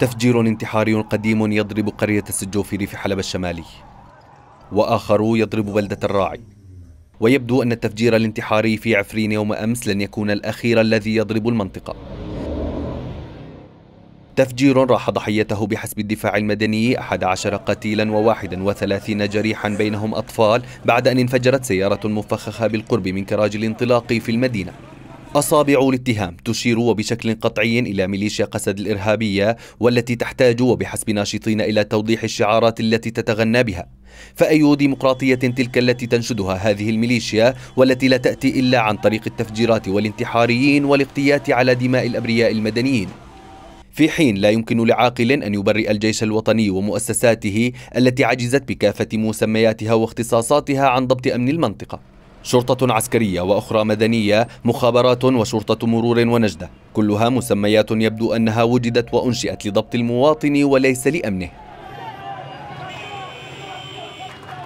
تفجير انتحاري قديم يضرب قرية السجوفيري في حلب الشمالي وآخر يضرب بلدة الراعي ويبدو أن التفجير الانتحاري في عفرين يوم أمس لن يكون الأخير الذي يضرب المنطقة تفجير راح ضحيته بحسب الدفاع المدني 11 قتيلا و31 جريحا بينهم أطفال بعد أن انفجرت سيارة مفخخة بالقرب من كراج الانطلاق في المدينة أصابع الاتهام تشير وبشكل قطعي إلى ميليشيا قسد الإرهابية والتي تحتاج وبحسب ناشطين إلى توضيح الشعارات التي تتغنى بها فأي ديمقراطية تلك التي تنشدها هذه الميليشيا والتي لا تأتي إلا عن طريق التفجيرات والانتحاريين والاغتيات على دماء الأبرياء المدنيين في حين لا يمكن لعاقل أن يبرئ الجيش الوطني ومؤسساته التي عجزت بكافة مسمياتها واختصاصاتها عن ضبط أمن المنطقة شرطة عسكرية وأخرى مدنية مخابرات وشرطة مرور ونجدة كلها مسميات يبدو أنها وجدت وأنشئت لضبط المواطن وليس لأمنه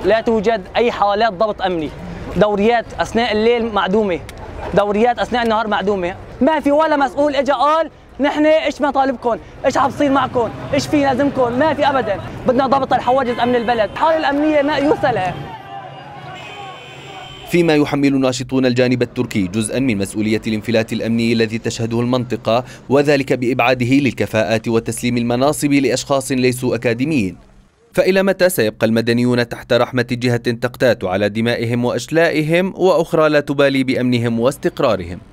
لا توجد أي حالات ضبط أمني دوريات أثناء الليل معدومة دوريات أثناء النهار معدومة ما في ولا مسؤول إجا قال نحن ايش مطالبكم؟ ايش عم بصير معكم؟ ايش في لازمكم؟ ما في ابدا، بدنا ضبط الحواجز امن البلد، الحاله الامنيه ما يوصلها فيما يحمل الناشطون الجانب التركي جزءا من مسؤولية الانفلات الأمني الذي تشهده المنطقة وذلك بإبعاده للكفاءات وتسليم المناصب لأشخاص ليسوا أكاديميين فإلى متى سيبقى المدنيون تحت رحمة جهة تقتات على دمائهم وأشلائهم وأخرى لا تبالي بأمنهم واستقرارهم؟